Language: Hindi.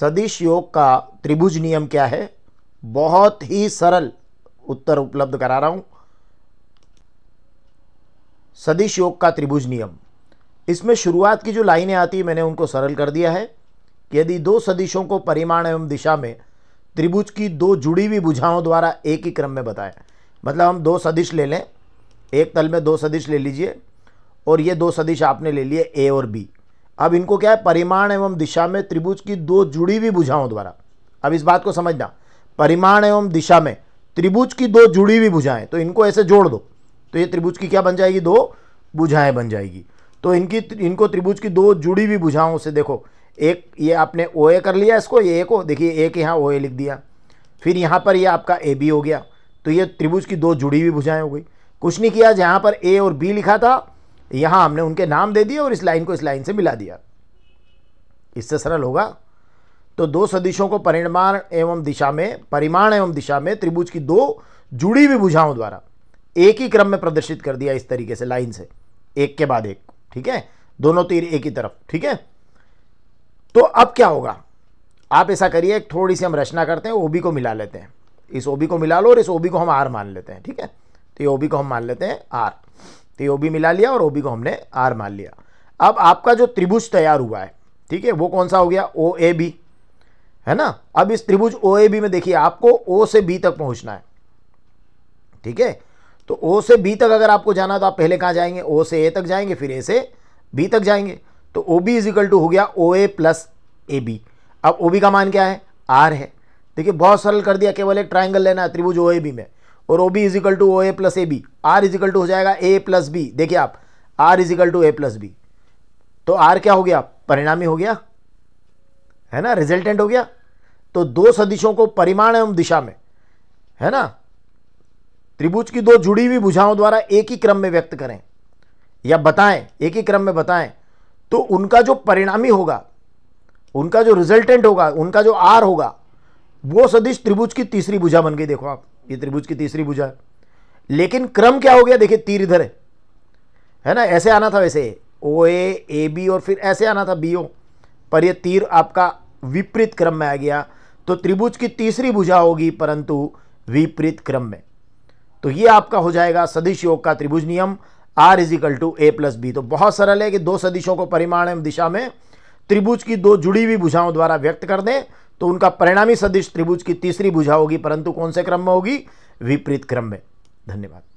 सदिश योग का त्रिभुज नियम क्या है बहुत ही सरल उत्तर उपलब्ध करा रहा हूँ सदिश योग का त्रिभुज नियम इसमें शुरुआत की जो लाइनें आती है मैंने उनको सरल कर दिया है कि यदि दो सदिशों को परिमाण एवं दिशा में त्रिभुज की दो जुड़ी हुई बुझाओं द्वारा एक ही क्रम में बताएं मतलब हम दो सदिश ले लें एक तल में दो सदिश ले लीजिए और ये दो सदिश आपने ले लिए ए और बी अब इनको क्या है परिमाण एवं दिशा में त्रिभुज की दो जुड़ी हुई भुजाओं द्वारा अब इस बात को समझना परिमाण एवं दिशा में त्रिभुज की दो जुड़ी हुई भुजाएं तो इनको ऐसे जोड़ दो तो ये त्रिभुज की क्या बन जाएगी दो भुजाएं बन जाएगी तो इनकी इनको त्रिभुज की दो जुड़ी हुई भुजाओं से देखो एक ये आपने ओ ए कर लिया इसको ये ए को देखिए एक यहाँ ओ ए लिख दिया फिर यहाँ पर ये आपका ए बी हो गया तो ये त्रिभुज की दो जुड़ी हुई भुजाएं हो गई कुछ नहीं किया जहाँ पर ए और बी लिखा था यहां हमने उनके नाम दे दिए और इस लाइन को इस लाइन से मिला दिया इससे सरल होगा तो दो सदिशों को परिमाण एवं दिशा में परिमाण एवं दिशा में त्रिभुज की दो जुड़ी हुई भुजाओं द्वारा एक ही क्रम में प्रदर्शित कर दिया इस तरीके से लाइन से एक के बाद एक ठीक है दोनों तीर एक ही तरफ ठीक है तो अब क्या होगा आप ऐसा करिए थोड़ी सी हम रचना करते हैं ओबी को मिला लेते हैं इस ओबी को मिला लो और इस ओबी को हम आर मान लेते हैं ठीक है तो ये ओबी को हम मान लेते हैं आर तो ये ओ बी मिला लिया और ओ बी को हमने आर मान लिया अब आपका जो त्रिभुज तैयार हुआ है ठीक है वो कौन सा हो गया ओ ए बी है ना अब इस त्रिभुज ओ ए बी में देखिए आपको ओ से बी तक पहुंचना है ठीक है तो ओ से बी तक अगर आपको जाना तो आप पहले कहाँ जाएंगे ओ से ए तक जाएंगे फिर ए से बी तक जाएंगे तो O B is equal to हो गया ओ ए प्लस ए बी अब ओ बी का मान क्या है आर है देखिए बहुत सरल कर दिया केवल एक ट्राइंगल लेना है त्रिभुज ओ ए बी में और O B is equal to O A plus A B R is equal to हो जाएगा ए प्लस बी देखिए आप R is equal to A plus B तो आर क्या हो गया परिणामी हो गया है ना रिजल्टेंट हो गया तो दो सदिशों को परिमाण एवं दिशा में है ना त्रिभुज की दो जुड़ी हुई भुजाओं द्वारा एक ही क्रम में व्यक्त करें या बताएं एक ही क्रम में बताएं तो उनका जो परिणामी होगा उनका जो रिजल्टेंट होगा उनका जो आर होगा वो सदिश त्रिभुज की तीसरी भुजा बन गई देखो आप ये त्रिभुज की तीसरी भुजा है लेकिन क्रम क्या हो गया देखिए तीर इधर है है ना ऐसे आना था वैसे ओ ए बी और फिर ऐसे आना था बी ओ पर ये तीर आपका विपरीत क्रम में आ गया तो त्रिभुज की तीसरी भुजा होगी परंतु विपरीत क्रम में तो ये आपका हो जाएगा सदिश योग का त्रिभुज नियम R is equal to A plus B तो बहुत सरल है कि दो सदिशों को परिमाण एवं दिशा में त्रिभुज की दो जुड़ी हुई भुजाओं द्वारा व्यक्त कर दें तो उनका परिणामी सदिश त्रिभुज की तीसरी भुजा होगी परंतु कौन से क्रम में होगी विपरीत क्रम में धन्यवाद